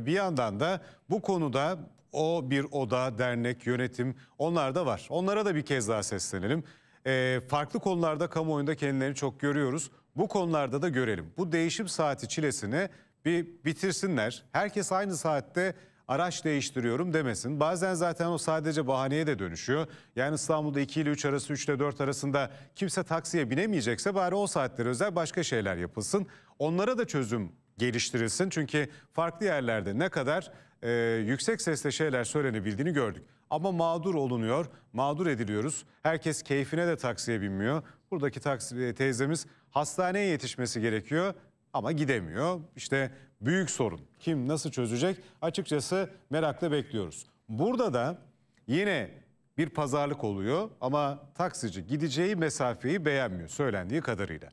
Bir yandan da bu konuda o bir oda, dernek, yönetim onlar da var. Onlara da bir kez daha seslenelim. E, farklı konularda kamuoyunda kendilerini çok görüyoruz. Bu konularda da görelim. Bu değişim saati çilesini bir bitirsinler. Herkes aynı saatte araç değiştiriyorum demesin. Bazen zaten o sadece bahaneye de dönüşüyor. Yani İstanbul'da 2 ile 3 arası 3 ile 4 arasında kimse taksiye binemeyecekse bari o saatleri özel başka şeyler yapılsın. Onlara da çözüm geliştirilsin. Çünkü farklı yerlerde ne kadar e, yüksek sesle şeyler söylenebildiğini gördük. Ama mağdur olunuyor, mağdur ediliyoruz. Herkes keyfine de taksiye binmiyor. Buradaki taksi e, teyzemiz hastaneye yetişmesi gerekiyor ama gidemiyor. İşte büyük sorun. Kim nasıl çözecek? Açıkçası merakla bekliyoruz. Burada da yine bir pazarlık oluyor ama taksici gideceği mesafeyi beğenmiyor söylendiği kadarıyla.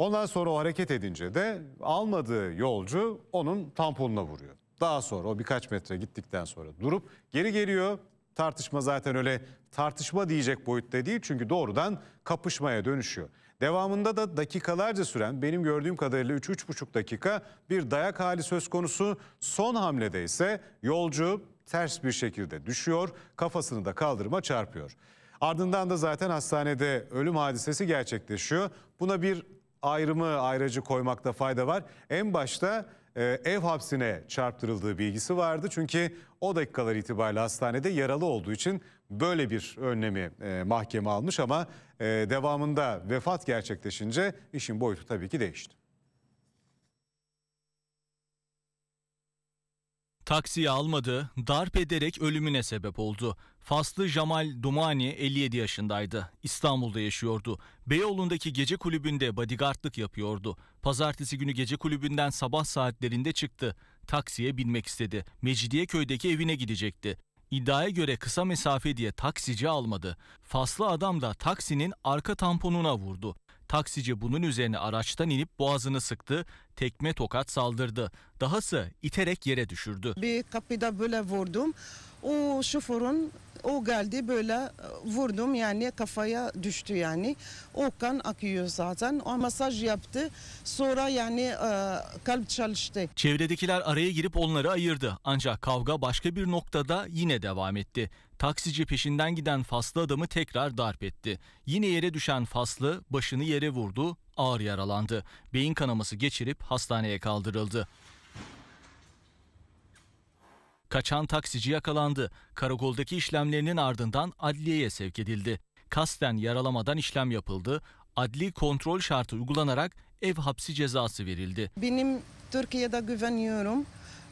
Ondan sonra o hareket edince de almadığı yolcu onun tamponuna vuruyor. Daha sonra o birkaç metre gittikten sonra durup geri geliyor. Tartışma zaten öyle tartışma diyecek boyutta değil çünkü doğrudan kapışmaya dönüşüyor. Devamında da dakikalarca süren benim gördüğüm kadarıyla 3-3,5 dakika bir dayak hali söz konusu. Son hamlede ise yolcu ters bir şekilde düşüyor, kafasını da kaldırıma çarpıyor. Ardından da zaten hastanede ölüm hadisesi gerçekleşiyor. Buna bir ayrımı ayracı koymakta fayda var. En başta e, ev hapsine çarptırıldığı bilgisi vardı. Çünkü o dakikalar itibariyle hastanede yaralı olduğu için böyle bir önlemi e, mahkeme almış ama e, devamında vefat gerçekleşince işin boyutu tabii ki değişti. Taksiyi almadı, darp ederek ölümüne sebep oldu. Faslı Jamal Dumani 57 yaşındaydı. İstanbul'da yaşıyordu. Beyoğlu'ndaki gece kulübünde bodyguardlık yapıyordu. Pazartesi günü gece kulübünden sabah saatlerinde çıktı. Taksiye binmek istedi. Mecidiyeköy'deki evine gidecekti. İddiaya göre kısa mesafe diye taksici almadı. Faslı adam da taksinin arka tamponuna vurdu. Taksici bunun üzerine araçtan inip boğazını sıktı, tekme tokat saldırdı. Dahası iterek yere düşürdü. Bir kapıda böyle vurdum. O şoförün o geldi böyle e, vurdum yani kafaya düştü yani. O kan akıyor zaten. O masaj yaptı. Sonra yani e, kalp çalıştı. Çevredekiler araya girip onları ayırdı. Ancak kavga başka bir noktada yine devam etti. Taksici peşinden giden faslı adamı tekrar darp etti. Yine yere düşen faslı başını yere vurdu, ağır yaralandı. Beyin kanaması geçirip hastaneye kaldırıldı. Kaçan taksici yakalandı. Karakoldaki işlemlerinin ardından adliyeye sevk edildi. Kasten yaralamadan işlem yapıldı. Adli kontrol şartı uygulanarak ev hapsi cezası verildi. Benim Türkiye'de güveniyorum.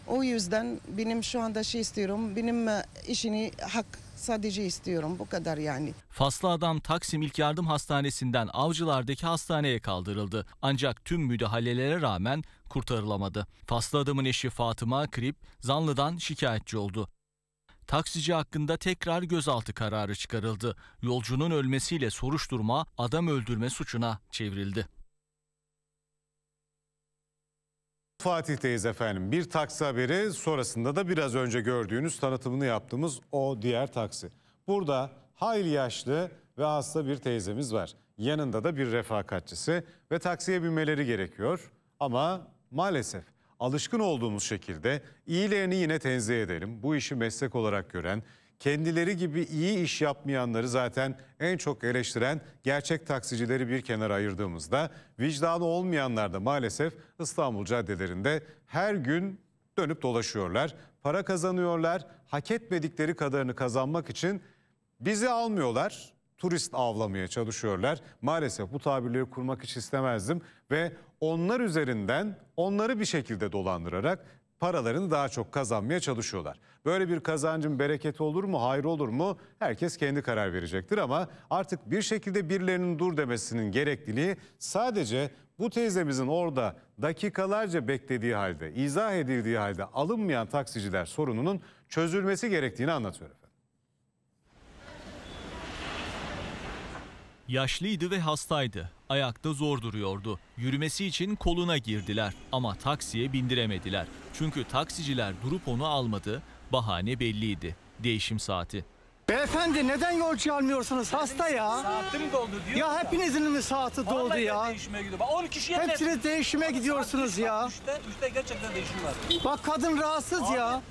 O yüzden benim şu anda şey istiyorum, benim e, işini hak sadece istiyorum bu kadar yani. Faslı adam Taksim İlk Yardım Hastanesi'nden Avcılar'daki hastaneye kaldırıldı. Ancak tüm müdahalelere rağmen kurtarılamadı. Faslı adamın eşi Fatıma Krip zanlıdan şikayetçi oldu. Taksici hakkında tekrar gözaltı kararı çıkarıldı. Yolcunun ölmesiyle soruşturma adam öldürme suçuna çevrildi. Fatih'teyiz efendim. Bir taksi haberi sonrasında da biraz önce gördüğünüz tanıtımını yaptığımız o diğer taksi. Burada hayli yaşlı ve hasta bir teyzemiz var. Yanında da bir refakatçisi ve taksiye binmeleri gerekiyor. Ama maalesef alışkın olduğumuz şekilde iyilerini yine tenzih edelim. Bu işi meslek olarak gören, kendileri gibi iyi iş yapmayanları zaten en çok eleştiren gerçek taksicileri bir kenara ayırdığımızda vicdanı olmayanlar da maalesef İstanbul caddelerinde her gün dönüp dolaşıyorlar. Para kazanıyorlar. Hak etmedikleri kadarını kazanmak için bizi almıyorlar. Turist avlamaya çalışıyorlar. Maalesef bu tabirleri kurmak hiç istemezdim ve onlar üzerinden onları bir şekilde dolandırarak paralarını daha çok kazanmaya çalışıyorlar. Böyle bir kazancın bereketi olur mu, hayır olur mu? Herkes kendi karar verecektir ama artık bir şekilde birilerinin dur demesinin gerekliliği sadece bu teyzemizin orada dakikalarca beklediği halde, izah edildiği halde alınmayan taksiciler sorununun çözülmesi gerektiğini anlatıyor efendim. Yaşlıydı ve hastaydı. Ayakta zor duruyordu. Yürümesi için koluna girdiler ama taksiye bindiremediler. Çünkü taksiciler durup onu almadı. Bahane belliydi. Değişim saati. Beyefendi neden yolcu almıyorsunuz? Hasta ya. Saatim doldu diyor. Ya hepinizin mi saati Vallahi doldu ya? değişime gidiyor. Bak 10 kişiye Hepsiniz değişime Bak, gidiyorsunuz ya. 3'te, 3'te gerçekten değişim var. Bak kadın rahatsız Abi. ya.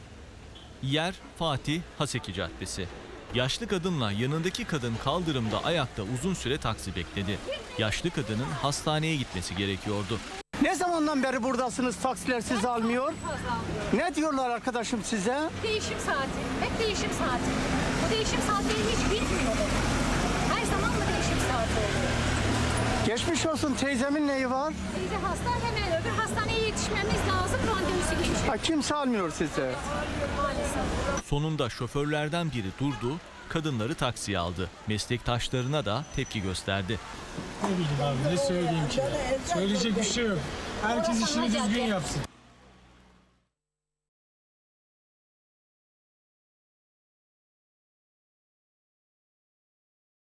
Yer Fatih Haseki Caddesi. Yaşlı kadınla yanındaki kadın kaldırımda ayakta uzun süre taksi bekledi. Yaşlı kadının hastaneye gitmesi gerekiyordu. Ne zamandan beri buradasınız taksiler sizi almıyor? Ne diyorlar arkadaşım size? Değişim saati. Hep değişim saati. Geçmiş olsun teyzemin neyi var? Teyze hasta hemen öbür hastaneye yetişmemiz lazım. Randevusu geçmiş. Ha, kim salmıyor size? maalesef. Sonunda şoförlerden biri durdu, kadınları taksiye aldı. Meslektaşlarına da tepki gösterdi. Ne bileyim abi ne söyleyeyim ki? Söyleyecek bir şey yok. Herkes işini düzgün yapsın.